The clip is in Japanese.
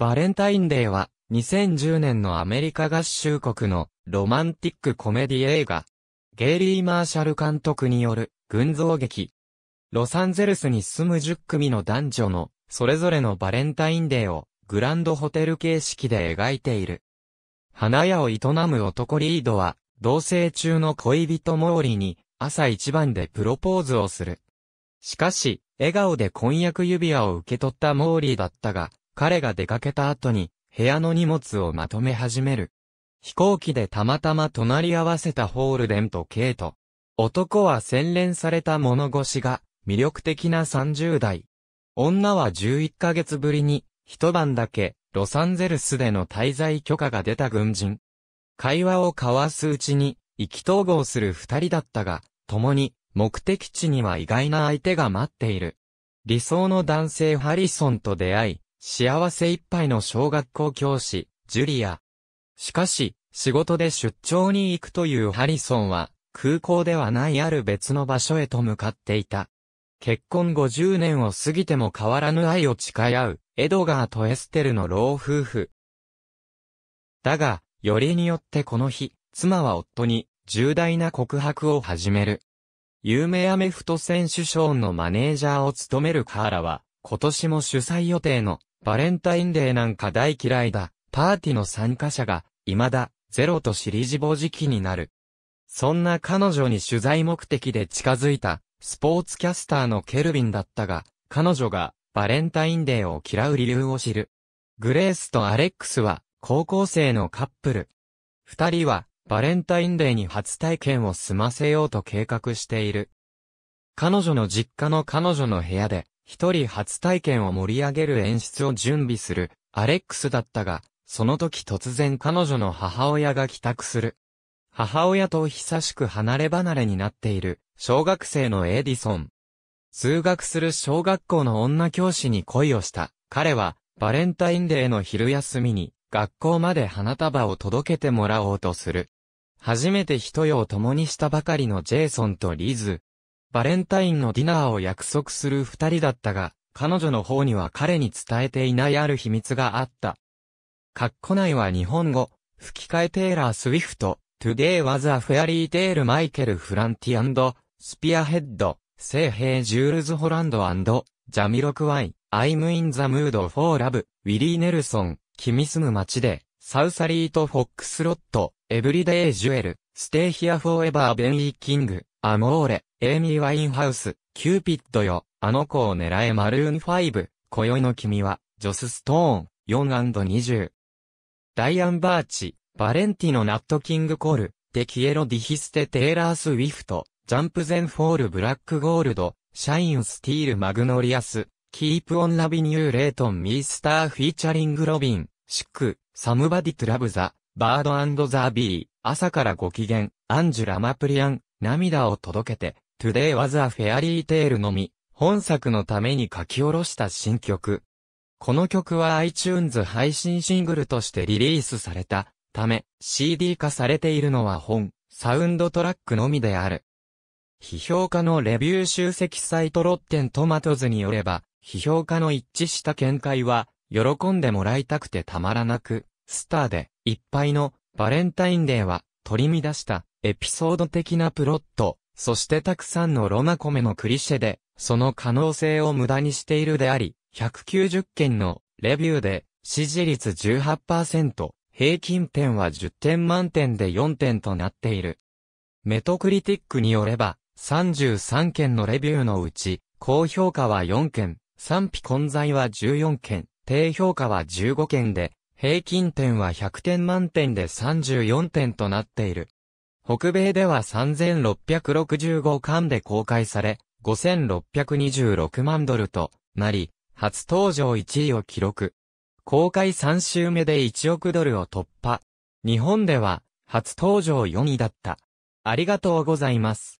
バレンタインデーは、2010年のアメリカ合衆国のロマンティックコメディ映画。ゲイリー・マーシャル監督による群像劇。ロサンゼルスに住む10組の男女のそれぞれのバレンタインデーをグランドホテル形式で描いている。花屋を営む男リードは同棲中の恋人モーリーに朝一番でプロポーズをする。しかし、笑顔で婚約指輪を受け取ったモーリーだったが、彼が出かけた後に、部屋の荷物をまとめ始める。飛行機でたまたま隣り合わせたホールデンとケイト。男は洗練された物腰が、魅力的な30代。女は11ヶ月ぶりに、一晩だけ、ロサンゼルスでの滞在許可が出た軍人。会話を交わすうちに、意気投合する二人だったが、共に、目的地には意外な相手が待っている。理想の男性ハリソンと出会い、幸せいっぱいの小学校教師、ジュリア。しかし、仕事で出張に行くというハリソンは、空港ではないある別の場所へと向かっていた。結婚50年を過ぎても変わらぬ愛を誓い合う、エドガーとエステルの老夫婦。だが、よりによってこの日、妻は夫に、重大な告白を始める。有名アメフト選手ショーンのマネージャーを務めるカーラは、今年も主催予定のバレンタインデーなんか大嫌いだ。パーティーの参加者が、未だ、ゼロと尻自暴時期になる。そんな彼女に取材目的で近づいた、スポーツキャスターのケルビンだったが、彼女が、バレンタインデーを嫌う理由を知る。グレースとアレックスは、高校生のカップル。二人は、バレンタインデーに初体験を済ませようと計画している。彼女の実家の彼女の部屋で、一人初体験を盛り上げる演出を準備する、アレックスだったが、その時突然彼女の母親が帰宅する。母親と久しく離れ離れになっている、小学生のエディソン。通学する小学校の女教師に恋をした。彼は、バレンタインデーの昼休みに、学校まで花束を届けてもらおうとする。初めて一夜を共にしたばかりのジェイソンとリズ、バレンタインのディナーを約束する二人だったが、彼女の方には彼に伝えていないある秘密があった。カッコ内は日本語、吹き替えテイラー・スウィフト、トゥデイ・ワザ・フェアリー・テ r ル・マイケル・フランティアンド、スピアヘッド、聖兵ジュールズ・ホランドアンド、ジャミロクワイ、アイム・イン・ザ・ムード・フォー・ラブ、ウィリー・ネルソン、君住む街で、サウサリート・フォックスロット、エブリデイ・ジュエル、ステイヒア・フォーエバー・ベンイ・キング、アモーレ、エイミー・ワインハウス、キューピッドよ、あの子を狙えマルーン5、今宵の君は、ジョス・ストーン、4&20。ダイアン・バーチ、バレンティのナット・キング・コール、デキエロ・ディヒステ・テイラー・スウィフト、ジャンプ・ゼン・フォール・ブラック・ゴールド、シャイン・スティール・マグノリアス、キープ・オン・ラビニュー・レイトン・ミースター・フィーチャリング・ロビン、シック、サムバディ・トゥ・ラブ・ザ、バード・ザ・ビー、朝からご機嫌、アンジュラ・マプリアン、涙を届けて、Today was a リーテ r ルのみ、本作のために書き下ろした新曲。この曲は iTunes 配信シングルとしてリリースされたため CD 化されているのは本、サウンドトラックのみである。批評家のレビュー集積サイトロッテントマトズによれば、批評家の一致した見解は、喜んでもらいたくてたまらなく、スターでいっぱいのバレンタインデーは取り乱したエピソード的なプロット、そしてたくさんのロマコメのクリシェで、その可能性を無駄にしているであり、190件のレビューで、支持率18%、平均点は10点満点で4点となっている。メトクリティックによれば、33件のレビューのうち、高評価は4件、賛否混在は14件、低評価は15件で、平均点は100点満点で34点となっている。北米では3665巻で公開され、5626万ドルとなり、初登場1位を記録。公開3週目で1億ドルを突破。日本では初登場4位だった。ありがとうございます。